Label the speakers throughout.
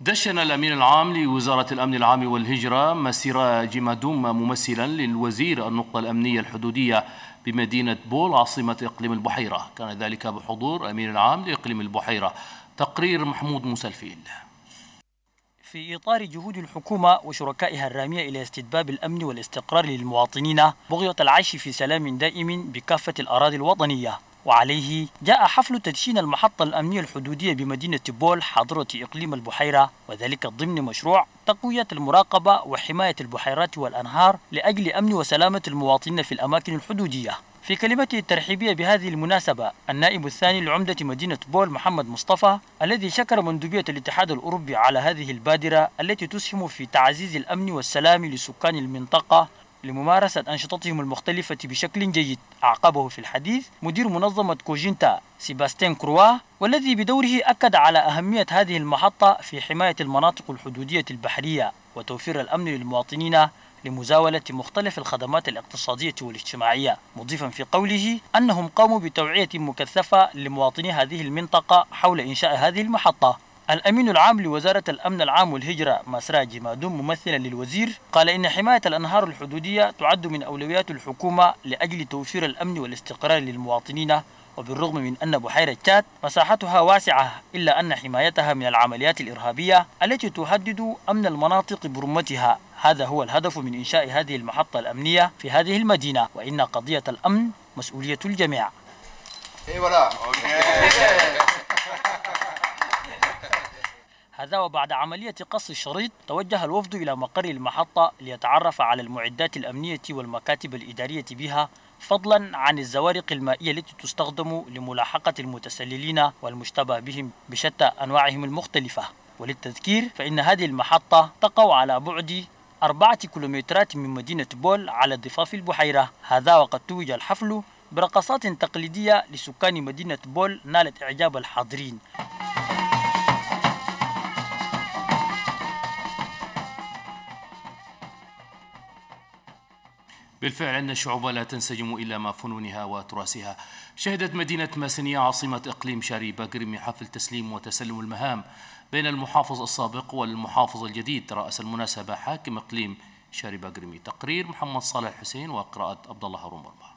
Speaker 1: دشن الأمين العام لوزارة الأمن العام والهجرة مسيرة جمادوم ممثلا للوزير النقطة الأمنية الحدودية بمدينة بول عاصمة إقليم البحيرة كان ذلك بحضور أمين العام لإقليم البحيرة تقرير محمود مسلفيل
Speaker 2: في إطار جهود الحكومة وشركائها الرامية إلى استتباب الأمن والاستقرار للمواطنين بغية العيش في سلام دائم بكافة الأراضي الوطنية وعليه جاء حفل تدشين المحطة الأمنية الحدودية بمدينة بول حاضرة إقليم البحيرة وذلك ضمن مشروع تقوية المراقبة وحماية البحيرات والأنهار لأجل أمن وسلامة المواطنين في الأماكن الحدودية في كلمته الترحيبية بهذه المناسبة النائب الثاني لعمدة مدينة بول محمد مصطفى الذي شكر مندوبية الاتحاد الأوروبي على هذه البادرة التي تسهم في تعزيز الأمن والسلام لسكان المنطقة لممارسة أنشطتهم المختلفة بشكل جيد أعقبه في الحديث مدير منظمة كوجينتا سيباستين كروا والذي بدوره أكد على أهمية هذه المحطة في حماية المناطق الحدودية البحرية وتوفير الأمن للمواطنين لمزاولة مختلف الخدمات الاقتصادية والاجتماعية مضيفا في قوله أنهم قاموا بتوعية مكثفة لمواطني هذه المنطقة حول إنشاء هذه المحطة الأمين العام لوزارة الأمن العام والهجرة مسراج مادوم ممثلا للوزير قال إن حماية الأنهار الحدودية تعد من أولويات الحكومة لأجل توفير الأمن والاستقرار للمواطنين وبالرغم من أن بحيرة تشاد مساحتها واسعة إلا أن حمايتها من العمليات الإرهابية التي تهدد أمن المناطق برمتها هذا هو الهدف من إنشاء هذه المحطة الأمنية في هذه المدينة وإن قضية الأمن مسؤولية الجميع إيه هذا وبعد عملية قص الشريط توجه الوفد إلى مقر المحطة ليتعرف على المعدات الأمنية والمكاتب الإدارية بها فضلا عن الزوارق المائية التي تستخدم لملاحقة المتسللين والمشتبه بهم بشتى أنواعهم المختلفة وللتذكير فإن هذه المحطة تقع على بعد أربعة كيلومترات من مدينة بول على ضفاف البحيرة هذا وقد توج الحفل برقصات تقليدية لسكان مدينة بول نالت إعجاب الحاضرين
Speaker 1: بالفعل أن الشعوب لا تنسجم إلا مع فنونها وتراثها شهدت مدينة ماسنية عاصمة إقليم شاري باكرمي حفل تسليم وتسلم المهام بين المحافظ السابق والمحافظ الجديد رأس المناسبة حاكم إقليم شاري بقرمي تقرير محمد صالح حسين وقراءة عبد الله هارون مرمى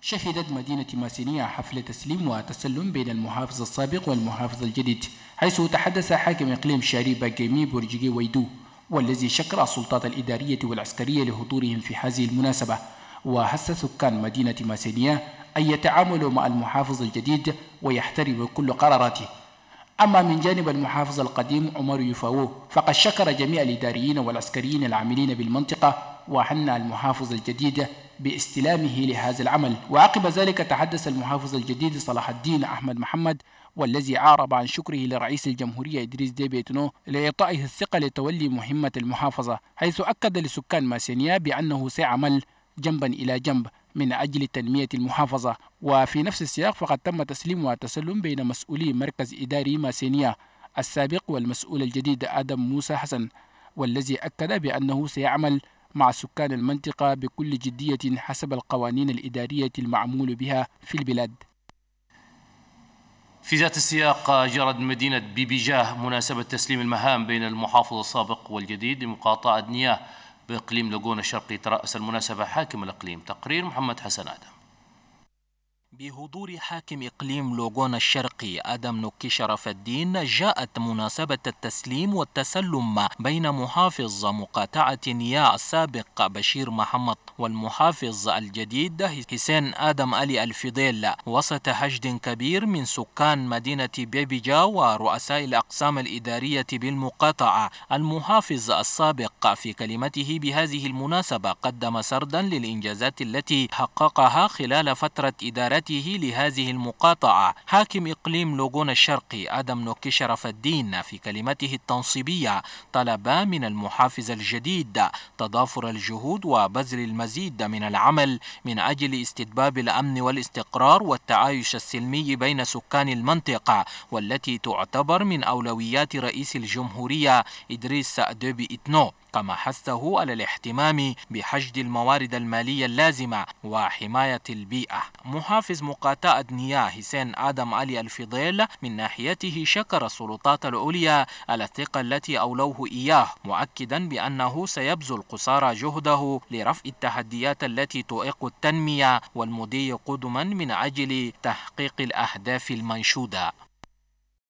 Speaker 3: شهدت مدينة ماسينية حفل تسليم وتسلم بين المحافظ السابق والمحافظ الجديد حيث تحدث حاكم إقليم شاري باكرمي بورجيجي ويدو والذي شكر السلطات الإدارية والعسكرية لحضورهم في هذه المناسبة وحث سكان مدينة ماسينيا أن يتعاملوا مع المحافظ الجديد ويحترموا كل قراراته أما من جانب المحافظ القديم عمر يفاوو فقد شكر جميع الإداريين والعسكريين العاملين بالمنطقة وحنا المحافظ الجديد باستلامه لهذا العمل وعقب ذلك تحدث المحافظ الجديد صلاح الدين أحمد محمد والذي أعرب عن شكره لرئيس الجمهورية إدريس ديبيتنو لإعطائه الثقة لتولي مهمة المحافظة حيث أكد لسكان ماسينيا بأنه سيعمل جنبا إلى جنب من أجل تنمية المحافظة وفي نفس السياق فقد تم تسليم وتسلم بين مسؤولي مركز إداري ماسينيا السابق والمسؤول الجديد آدم موسى حسن والذي أكد بأنه سيعمل مع سكان المنطقة بكل جدية حسب القوانين الإدارية المعمول بها في البلاد
Speaker 1: في ذات السياق جرت مدينة بيبيجاه مناسبة تسليم المهام بين المحافظ السابق والجديد لمقاطعة نياه بإقليم لاجونا الشرقي ترأس المناسبة حاكم الإقليم تقرير محمد حسن آدم
Speaker 4: بحضور حاكم إقليم لوغون الشرقي آدم نوكي شرف الدين جاءت مناسبة التسليم والتسلم بين محافظ مقاطعة نيا السابق بشير محمد والمحافظ الجديد حسين آدم علي الفضيل وسط حشد كبير من سكان مدينة بيبيجا ورؤساء الأقسام الإدارية بالمقاطعة المحافظ السابق في كلمته بهذه المناسبة قدم سردا للإنجازات التي حققها خلال فترة إدارته متابعته لهذه المقاطعة حاكم إقليم لوغون الشرقي آدم نوكي شرف الدين في كلمته التنصيبية طلب من المحافظ الجديد تضافر الجهود وبذل المزيد من العمل من أجل استتباب الأمن والاستقرار والتعايش السلمي بين سكان المنطقة والتي تعتبر من أولويات رئيس الجمهورية إدريس دوبي إتنو كما حثه على الاهتمام بحشد الموارد المالية اللازمة وحماية البيئة محافظ مقاطعة نيا حسين آدم علي الفضيل من ناحيته شكر السلطات العليا على الثقة التي أولوه إياه مؤكدا بأنه سيبذل قصارى جهده لرفع التحديات التي تعيق التنمية والمضي قدما من أجل تحقيق الأهداف المنشودة